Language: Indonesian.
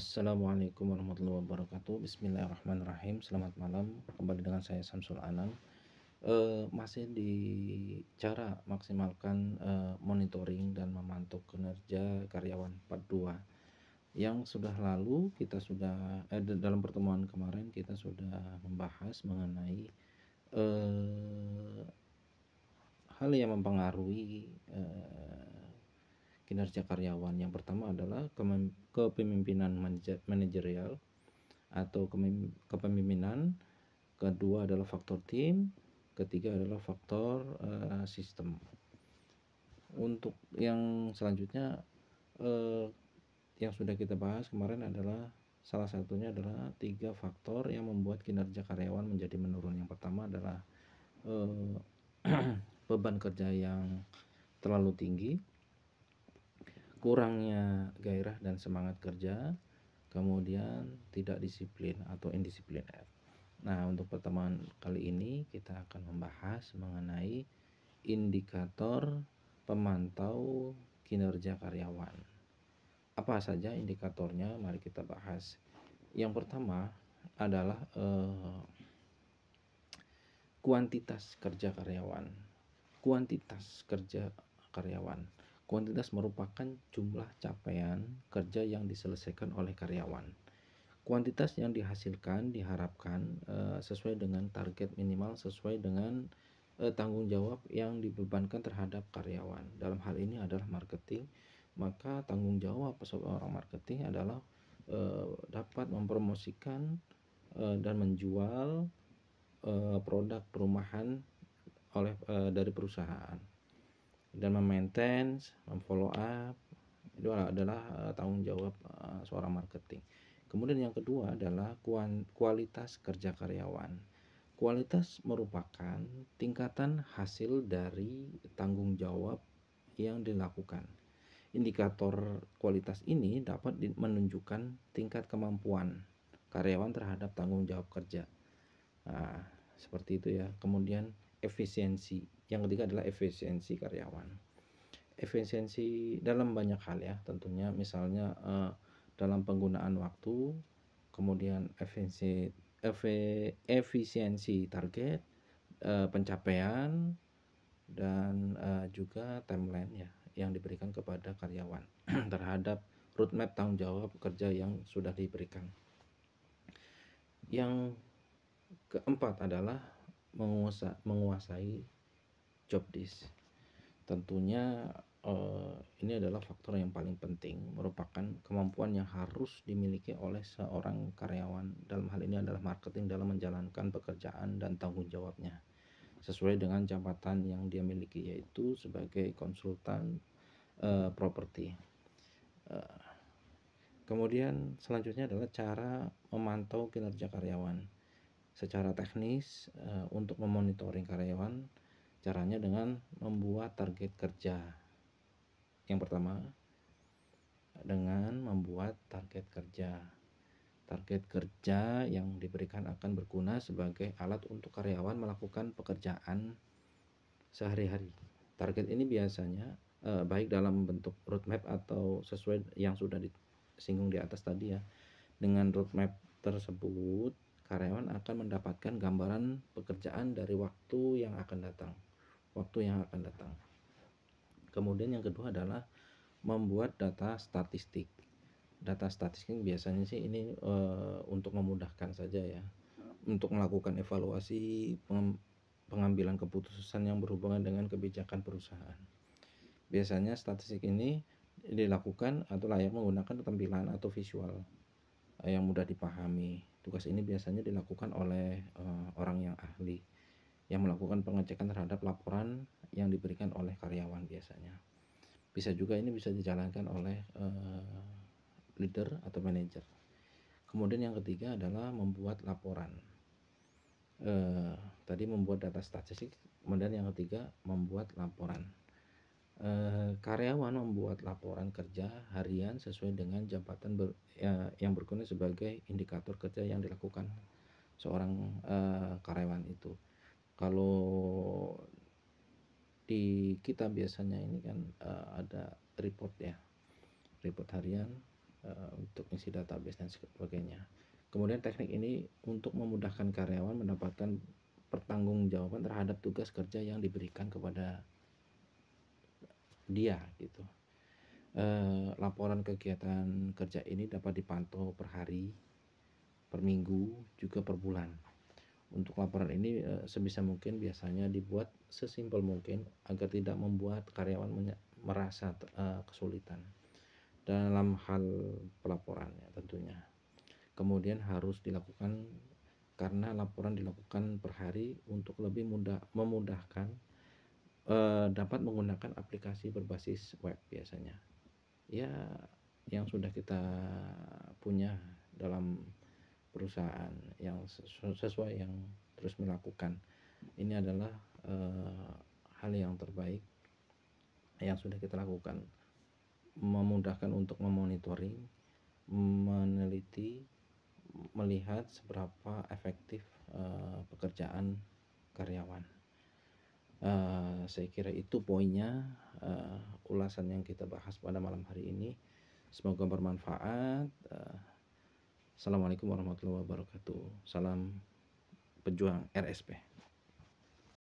Assalamualaikum warahmatullahi wabarakatuh Bismillahirrahmanirrahim Selamat malam Kembali dengan saya Samsul Anam e, Masih di cara maksimalkan e, monitoring dan memantau kinerja karyawan part 2 Yang sudah lalu kita sudah eh, Dalam pertemuan kemarin kita sudah membahas mengenai e, Hal yang mempengaruhi e, kinerja karyawan. Yang pertama adalah kepemimpinan manajerial atau kepemimpinan, kedua adalah faktor tim, ketiga adalah faktor uh, sistem. Untuk yang selanjutnya uh, yang sudah kita bahas kemarin adalah salah satunya adalah tiga faktor yang membuat kinerja karyawan menjadi menurun. Yang pertama adalah uh, beban kerja yang terlalu tinggi, kurangnya gairah dan semangat kerja, kemudian tidak disiplin atau indisipliner. Nah, untuk pertemuan kali ini kita akan membahas mengenai indikator pemantau kinerja karyawan. Apa saja indikatornya? Mari kita bahas. Yang pertama adalah eh, kuantitas kerja karyawan. Kuantitas kerja karyawan Kuantitas merupakan jumlah capaian kerja yang diselesaikan oleh karyawan. Kuantitas yang dihasilkan diharapkan e, sesuai dengan target minimal sesuai dengan e, tanggung jawab yang dibebankan terhadap karyawan. Dalam hal ini adalah marketing, maka tanggung jawab seorang marketing adalah e, dapat mempromosikan e, dan menjual e, produk perumahan oleh e, dari perusahaan dan memaintain, memfollow up itu adalah, eh, tanggung jawab eh, seorang marketing. Kemudian yang kedua adalah kualitas kerja karyawan. Kualitas merupakan tingkatan hasil dari tanggung jawab yang dilakukan. Indikator kualitas ini dapat menunjukkan tingkat kemampuan karyawan terhadap tanggung jawab kerja. Nah, seperti itu ya. Kemudian efisiensi yang ketiga adalah efisiensi karyawan efisiensi dalam banyak hal ya tentunya misalnya uh, dalam penggunaan waktu kemudian efisiensi efisiensi target uh, pencapaian dan uh, juga timeline ya yang diberikan kepada karyawan terhadap roadmap tanggung jawab kerja yang sudah diberikan yang keempat adalah menguasai menguasai job disk. Tentunya uh, ini adalah faktor yang paling penting, merupakan kemampuan yang harus dimiliki oleh seorang karyawan. Dalam hal ini adalah marketing dalam menjalankan pekerjaan dan tanggung jawabnya sesuai dengan jabatan yang dia miliki yaitu sebagai konsultan uh, properti. Uh, kemudian selanjutnya adalah cara memantau kinerja karyawan secara teknis uh, untuk memonitoring karyawan Caranya dengan membuat target kerja. Yang pertama, dengan membuat target kerja. Target kerja yang diberikan akan berguna sebagai alat untuk karyawan melakukan pekerjaan sehari-hari. Target ini biasanya eh, baik dalam bentuk roadmap atau sesuai yang sudah disinggung di atas tadi ya. Dengan roadmap tersebut, karyawan akan mendapatkan gambaran pekerjaan dari waktu yang akan datang waktu yang akan datang. Kemudian yang kedua adalah membuat data statistik. Data statistik biasanya sih ini e, untuk memudahkan saja ya, untuk melakukan evaluasi pengambilan keputusan yang berhubungan dengan kebijakan perusahaan. Biasanya statistik ini dilakukan atau layak menggunakan tampilan atau visual eh, yang mudah dipahami. Tugas ini biasanya dilakukan oleh e, orang yang ahli yang melakukan pengecekan terhadap laporan yang diberikan oleh karyawan biasanya. Bisa juga ini bisa dijalankan oleh uh, leader atau manajer. Kemudian yang ketiga adalah membuat laporan. Uh, tadi membuat data statistik, kemudian yang ketiga membuat laporan. Uh, karyawan membuat laporan kerja harian sesuai dengan jabatan ber, uh, yang berguna sebagai indikator kerja yang dilakukan seorang karyawan itu kalau di kita biasanya ini kan uh, ada report ya report harian uh, untuk isi database dan sebagainya kemudian teknik ini untuk memudahkan karyawan mendapatkan pertanggungjawaban terhadap tugas kerja yang diberikan kepada dia gitu e, laporan kegiatan kerja ini dapat dipantau per hari per minggu juga per bulan untuk laporan ini eh, sebisa mungkin biasanya dibuat sesimpel mungkin agar tidak membuat karyawan merasa eh, kesulitan dalam hal pelaporannya tentunya. Kemudian harus dilakukan karena laporan dilakukan per hari untuk lebih mudah memudahkan eh, dapat menggunakan aplikasi berbasis web biasanya. Ya yang sudah kita punya dalam perusahaan yang sesuai yang terus melakukan ini adalah uh, hal yang terbaik yang sudah kita lakukan memudahkan untuk memonitoring meneliti melihat seberapa efektif uh, pekerjaan karyawan uh, saya kira itu poinnya ulasan yang kita bahas pada malam hari ini semoga bermanfaat Assalamualaikum warahmatullahi wabarakatuh. Salam pejuang RSP.